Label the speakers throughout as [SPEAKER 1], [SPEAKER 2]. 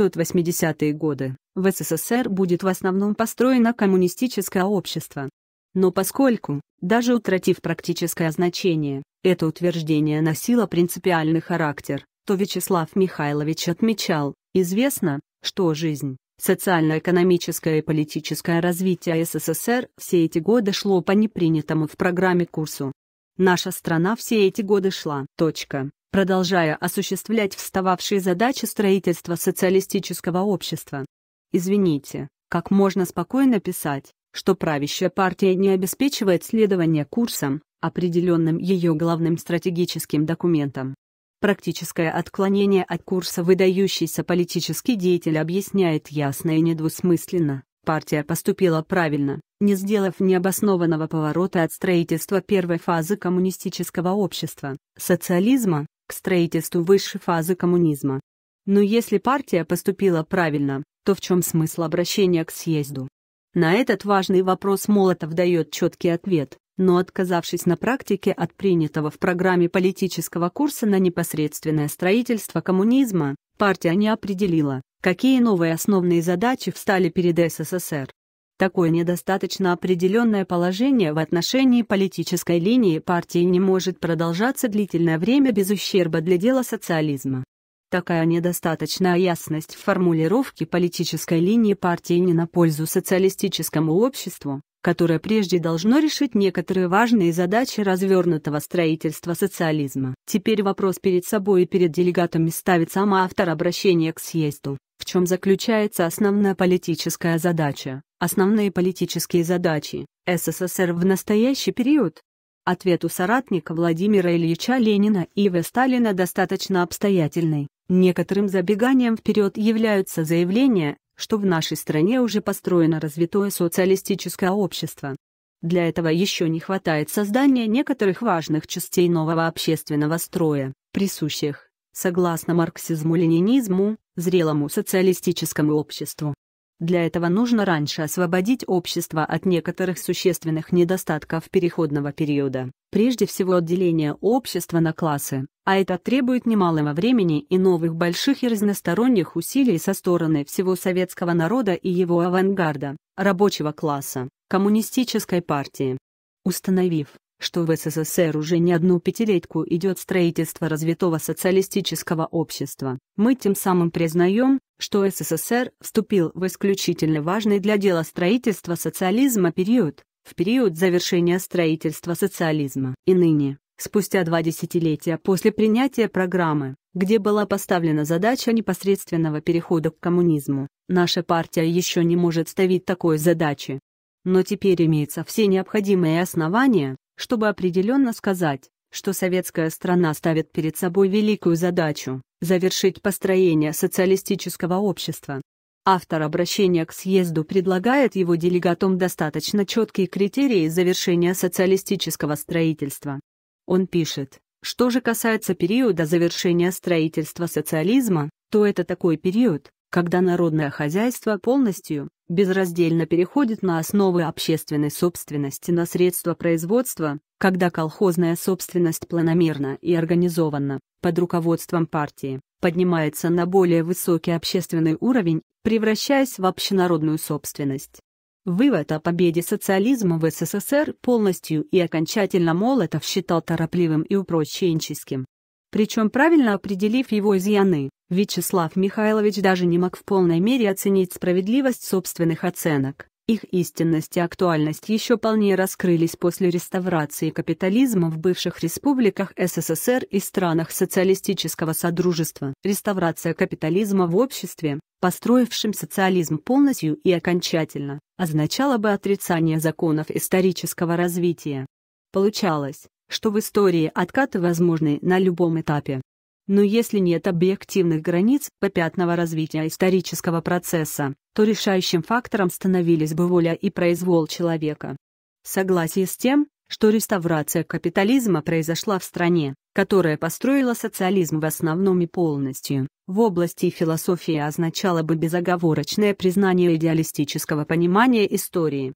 [SPEAKER 1] 1980-е годы в СССР будет в основном построено коммунистическое общество. Но поскольку, даже утратив практическое значение, это утверждение носило принципиальный характер, то Вячеслав Михайлович отмечал, известно, что жизнь, социально-экономическое и политическое развитие СССР все эти годы шло по непринятому в программе курсу. Наша страна все эти годы шла. Точка продолжая осуществлять встававшие задачи строительства социалистического общества. Извините, как можно спокойно писать, что правящая партия не обеспечивает следование курсам, определенным ее главным стратегическим документом. Практическое отклонение от курса выдающийся политический деятель объясняет ясно и недвусмысленно. Партия поступила правильно, не сделав необоснованного поворота от строительства первой фазы коммунистического общества, социализма, к строительству высшей фазы коммунизма. Но если партия поступила правильно, то в чем смысл обращения к съезду? На этот важный вопрос Молотов дает четкий ответ, но отказавшись на практике от принятого в программе политического курса на непосредственное строительство коммунизма, партия не определила, какие новые основные задачи встали перед СССР. Такое недостаточно определенное положение в отношении политической линии партии не может продолжаться длительное время без ущерба для дела социализма. Такая недостаточная ясность в формулировке политической линии партии не на пользу социалистическому обществу, которое прежде должно решить некоторые важные задачи развернутого строительства социализма. Теперь вопрос перед собой и перед делегатами ставит сам автор обращения к съезду. В чем заключается основная политическая задача? Основные политические задачи СССР в настоящий период? Ответ у соратника Владимира Ильича Ленина и В. Сталина достаточно обстоятельный. Некоторым забеганием вперед являются заявления, что в нашей стране уже построено развитое социалистическое общество. Для этого еще не хватает создания некоторых важных частей нового общественного строя, присущих, согласно марксизму-ленинизму, зрелому социалистическому обществу. Для этого нужно раньше освободить общество от некоторых существенных недостатков переходного периода, прежде всего отделение общества на классы, а это требует немалого времени и новых больших и разносторонних усилий со стороны всего советского народа и его авангарда, рабочего класса, коммунистической партии. Установив, что в СССР уже не одну пятилетку идет строительство развитого социалистического общества, мы тем самым признаем, что СССР вступил в исключительно важный для дела строительства социализма период, в период завершения строительства социализма и ныне, спустя два десятилетия после принятия программы, где была поставлена задача непосредственного перехода к коммунизму, наша партия еще не может ставить такой задачи. Но теперь имеются все необходимые основания, чтобы определенно сказать, что советская страна ставит перед собой великую задачу – завершить построение социалистического общества. Автор обращения к съезду предлагает его делегатам достаточно четкие критерии завершения социалистического строительства. Он пишет, что же касается периода завершения строительства социализма, то это такой период, когда народное хозяйство полностью, безраздельно переходит на основы общественной собственности на средства производства, когда колхозная собственность планомерно и организованно, под руководством партии, поднимается на более высокий общественный уровень, превращаясь в общенародную собственность. Вывод о победе социализма в СССР полностью и окончательно Молотов считал торопливым и упрощенческим. Причем правильно определив его изъяны, Вячеслав Михайлович даже не мог в полной мере оценить справедливость собственных оценок. Их истинность и актуальность еще полнее раскрылись после реставрации капитализма в бывших республиках СССР и странах социалистического содружества. Реставрация капитализма в обществе, построившем социализм полностью и окончательно, означала бы отрицание законов исторического развития. Получалось, что в истории откаты возможны на любом этапе. Но если нет объективных границ попятного развития исторического процесса, то решающим фактором становились бы воля и произвол человека. Согласие с тем, что реставрация капитализма произошла в стране, которая построила социализм в основном и полностью, в области философии означало бы безоговорочное признание идеалистического понимания истории.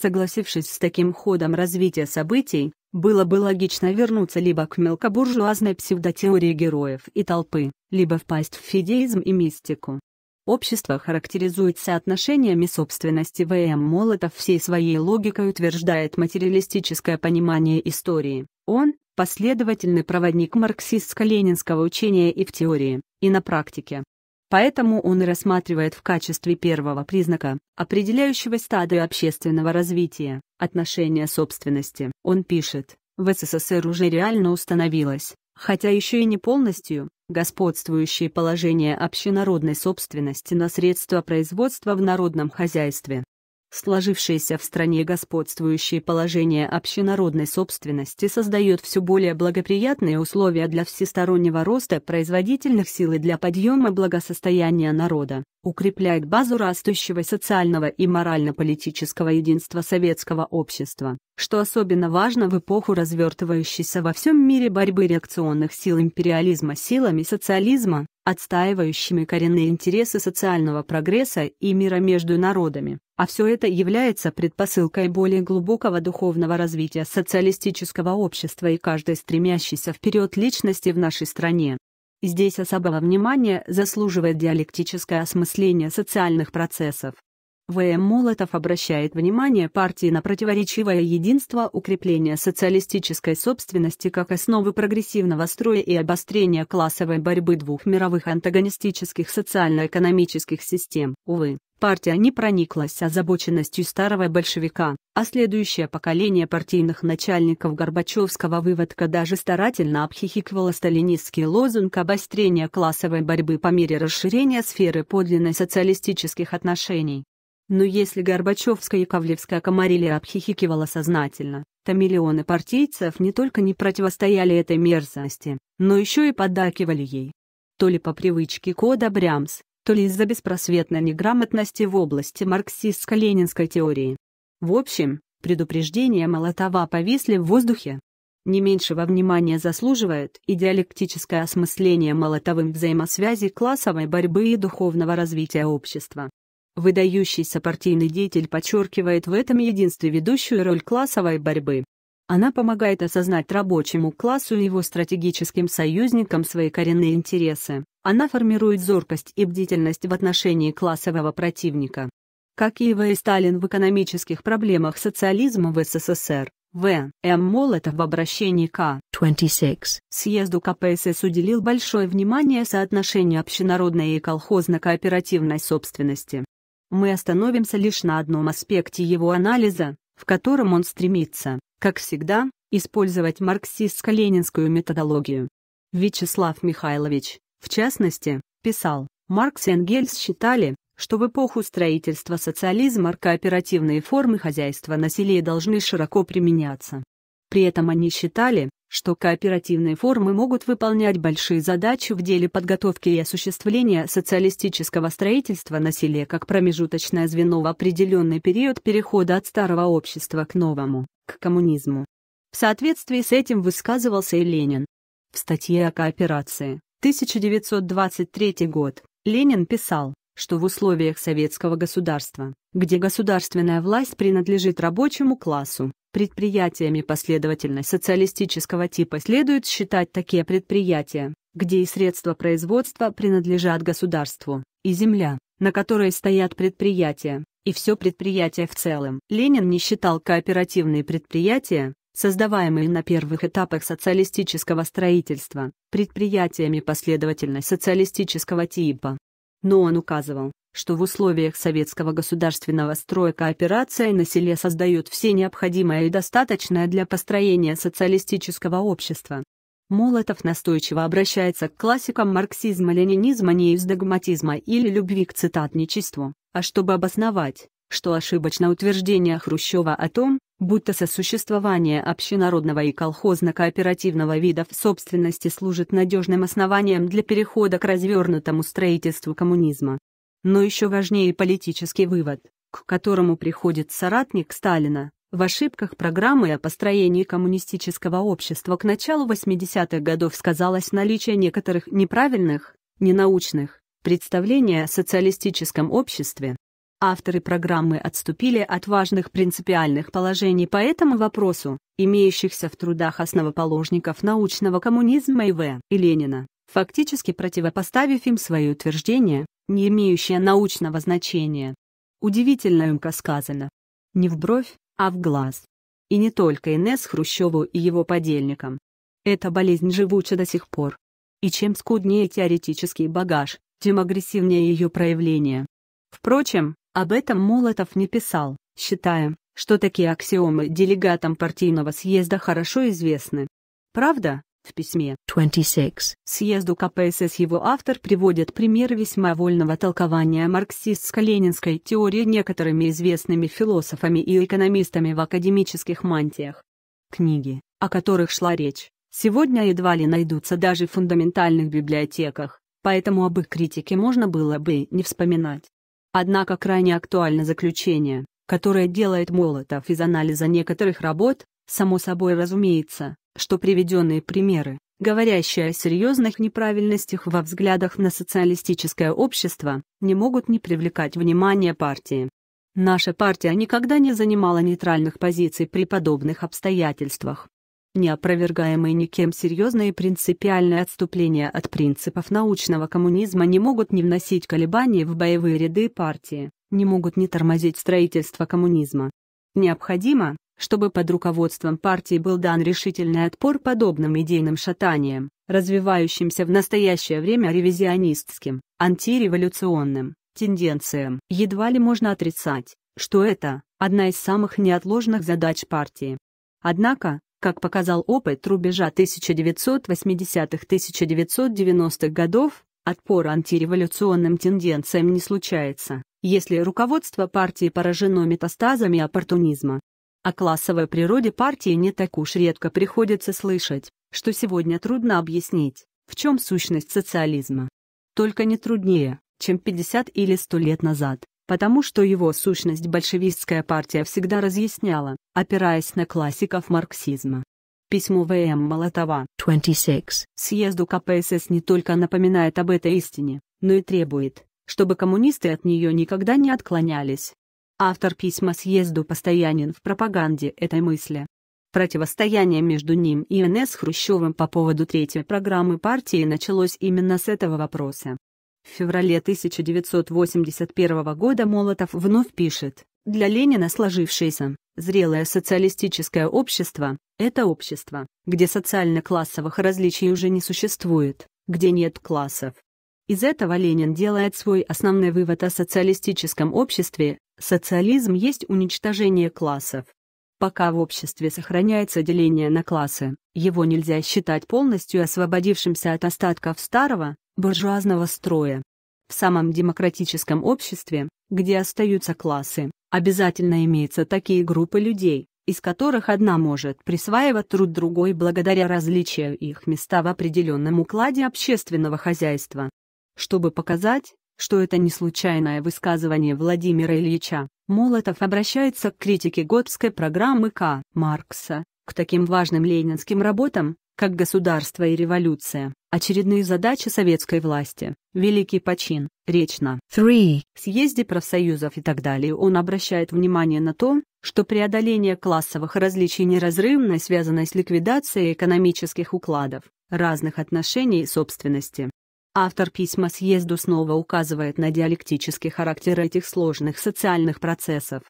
[SPEAKER 1] Согласившись с таким ходом развития событий, было бы логично вернуться либо к мелкобуржуазной псевдотеории героев и толпы, либо впасть в фидеизм и мистику. Общество характеризуется отношениями собственности В.М. Молотов всей своей логикой утверждает материалистическое понимание истории. Он – последовательный проводник марксистско-ленинского учения и в теории, и на практике. Поэтому он и рассматривает в качестве первого признака, определяющего стадию общественного развития, отношения собственности. Он пишет, в СССР уже реально установилось, хотя еще и не полностью, господствующее положение общенародной собственности на средства производства в народном хозяйстве. Сложившееся в стране господствующее положение общенародной собственности создает все более благоприятные условия для всестороннего роста производительных сил и для подъема благосостояния народа укрепляет базу растущего социального и морально-политического единства советского общества, что особенно важно в эпоху развертывающейся во всем мире борьбы реакционных сил империализма силами социализма, отстаивающими коренные интересы социального прогресса и мира между народами, а все это является предпосылкой более глубокого духовного развития социалистического общества и каждой стремящейся вперед личности в нашей стране. Здесь особого внимания заслуживает диалектическое осмысление социальных процессов. В.М. Молотов обращает внимание партии на противоречивое единство укрепления социалистической собственности как основы прогрессивного строя и обострения классовой борьбы двух мировых антагонистических социально-экономических систем. Увы, партия не прониклась озабоченностью старого большевика, а следующее поколение партийных начальников Горбачевского выводка даже старательно обхихикивало сталинистский лозунг обострения классовой борьбы по мере расширения сферы подлинной социалистических отношений. Но если Горбачевская и Ковлевская комарили обхихикивала сознательно, то миллионы партийцев не только не противостояли этой мерзости, но еще и поддакивали ей. То ли по привычке Кода Брямс, то ли из-за беспросветной неграмотности в области марксистско-ленинской теории. В общем, предупреждения Молотова повисли в воздухе. Не меньшего внимания заслуживает и диалектическое осмысление Молотовым взаимосвязи классовой борьбы и духовного развития общества. Выдающийся партийный деятель подчеркивает в этом единстве ведущую роль классовой борьбы. Она помогает осознать рабочему классу и его стратегическим союзникам свои коренные интересы. Она формирует зоркость и бдительность в отношении классового противника. Как Ива и Сталин в экономических проблемах социализма в СССР, В. М. Молотов в обращении к 26. А. съезду КПСС уделил большое внимание соотношению общенародной и колхозно-кооперативной собственности мы остановимся лишь на одном аспекте его анализа, в котором он стремится, как всегда, использовать марксистско-ленинскую методологию. Вячеслав Михайлович, в частности, писал, Маркс и Энгельс считали, что в эпоху строительства социализма кооперативные формы хозяйства на селе должны широко применяться. При этом они считали, что кооперативные формы могут выполнять большие задачи в деле подготовки и осуществления социалистического строительства на селе как промежуточное звено в определенный период перехода от старого общества к новому, к коммунизму. В соответствии с этим высказывался и Ленин. В статье о кооперации, 1923 год, Ленин писал, что в условиях советского государства, где государственная власть принадлежит рабочему классу, Предприятиями последовательно социалистического типа следует считать такие предприятия, где и средства производства принадлежат государству, и земля, на которой стоят предприятия, и все предприятие в целом. Ленин не считал кооперативные предприятия, создаваемые на первых этапах социалистического строительства, предприятиями последовательно социалистического типа. Но он указывал, что в условиях советского государственного строя кооперация на селе создает все необходимое и достаточное для построения социалистического общества. Молотов настойчиво обращается к классикам марксизма-ленинизма не из догматизма или любви к цитатничеству, а чтобы обосновать, что ошибочно утверждение Хрущева о том, будто сосуществование общенародного и колхозно-кооперативного видов собственности служит надежным основанием для перехода к развернутому строительству коммунизма. Но еще важнее политический вывод, к которому приходит соратник Сталина в ошибках программы о построении коммунистического общества к началу 80-х годов сказалось наличие некоторых неправильных, ненаучных представлений о социалистическом обществе. Авторы программы отступили от важных принципиальных положений по этому вопросу, имеющихся в трудах основоположников научного коммунизма И.В. и Ленина фактически противопоставив им свое утверждение, не имеющее научного значения. Удивительно имка сказано. Не в бровь, а в глаз. И не только Инесс Хрущеву и его подельникам. Эта болезнь живуча до сих пор. И чем скуднее теоретический багаж, тем агрессивнее ее проявление. Впрочем, об этом Молотов не писал, считая, что такие аксиомы делегатам партийного съезда хорошо известны. Правда, в письме 26 съезду КПСС его автор приводит пример весьма вольного толкования марксистско-ленинской теории некоторыми известными философами и экономистами в академических мантиях. Книги, о которых шла речь, сегодня едва ли найдутся даже в фундаментальных библиотеках, поэтому об их критике можно было бы и не вспоминать. Однако крайне актуально заключение, которое делает Молотов из анализа некоторых работ, само собой разумеется, что приведенные примеры, говорящие о серьезных неправильностях во взглядах на социалистическое общество, не могут не привлекать внимание партии. Наша партия никогда не занимала нейтральных позиций при подобных обстоятельствах. Неопровергаемые никем серьезные принципиальные отступления от принципов научного коммунизма не могут не вносить колебаний в боевые ряды партии, не могут не тормозить строительство коммунизма. Необходимо, чтобы под руководством партии был дан решительный отпор подобным идейным шатаниям, развивающимся в настоящее время ревизионистским, антиреволюционным тенденциям. Едва ли можно отрицать, что это одна из самых неотложных задач партии. Однако, как показал опыт рубежа 1980-1990-х годов, отпор антиреволюционным тенденциям не случается, если руководство партии поражено метастазами оппортунизма. О классовой природе партии не так уж редко приходится слышать, что сегодня трудно объяснить, в чем сущность социализма. Только не труднее, чем 50 или 100 лет назад, потому что его сущность большевистская партия всегда разъясняла, опираясь на классиков марксизма. Письмо В.М. Молотова 26. съезду КПСС не только напоминает об этой истине, но и требует, чтобы коммунисты от нее никогда не отклонялись, Автор письма съезду постоянен в пропаганде этой мысли. Противостояние между ним и НС Хрущевым по поводу третьей программы партии началось именно с этого вопроса. В феврале 1981 года Молотов вновь пишет, «Для Ленина сложившееся, зрелое социалистическое общество – это общество, где социально-классовых различий уже не существует, где нет классов, из этого Ленин делает свой основной вывод о социалистическом обществе – социализм есть уничтожение классов. Пока в обществе сохраняется деление на классы, его нельзя считать полностью освободившимся от остатков старого, буржуазного строя. В самом демократическом обществе, где остаются классы, обязательно имеются такие группы людей, из которых одна может присваивать труд другой благодаря различию их места в определенном укладе общественного хозяйства. Чтобы показать, что это не случайное высказывание Владимира Ильича, Молотов обращается к критике Готской программы К. Маркса, к таким важным ленинским работам, как «Государство и революция», «Очередные задачи советской власти», «Великий почин», «Речь на 3», «Съезде профсоюзов» и так далее он обращает внимание на то, что преодоление классовых различий неразрывно связано с ликвидацией экономических укладов, разных отношений и собственности. Автор письма съезду снова указывает на диалектический характер этих сложных социальных процессов.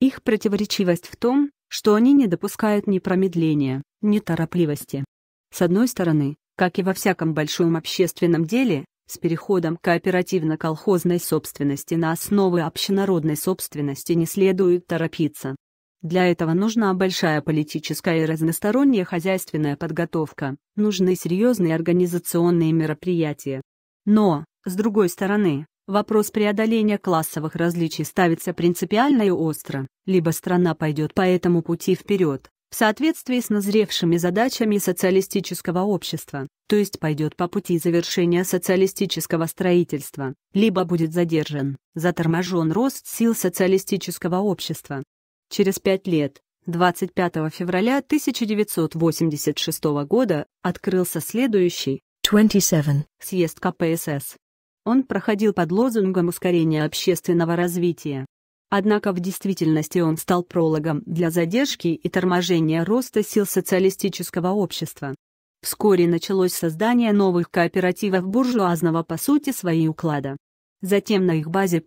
[SPEAKER 1] Их противоречивость в том, что они не допускают ни промедления, ни торопливости. С одной стороны, как и во всяком большом общественном деле, с переходом кооперативно-колхозной собственности на основы общенародной собственности не следует торопиться. Для этого нужна большая политическая и разносторонняя хозяйственная подготовка, нужны серьезные организационные мероприятия, но, с другой стороны, вопрос преодоления классовых различий ставится принципиально и остро, либо страна пойдет по этому пути вперед, в соответствии с назревшими задачами социалистического общества, то есть пойдет по пути завершения социалистического строительства, либо будет задержан, заторможен рост сил социалистического общества. Через пять лет, 25 февраля 1986 года, открылся следующий, 27. Съезд КПСС. Он проходил под лозунгом ускорения общественного развития. Однако в действительности он стал прологом для задержки и торможения роста сил социалистического общества. Вскоре началось создание новых кооперативов буржуазного по сути своей уклада. Затем на их базе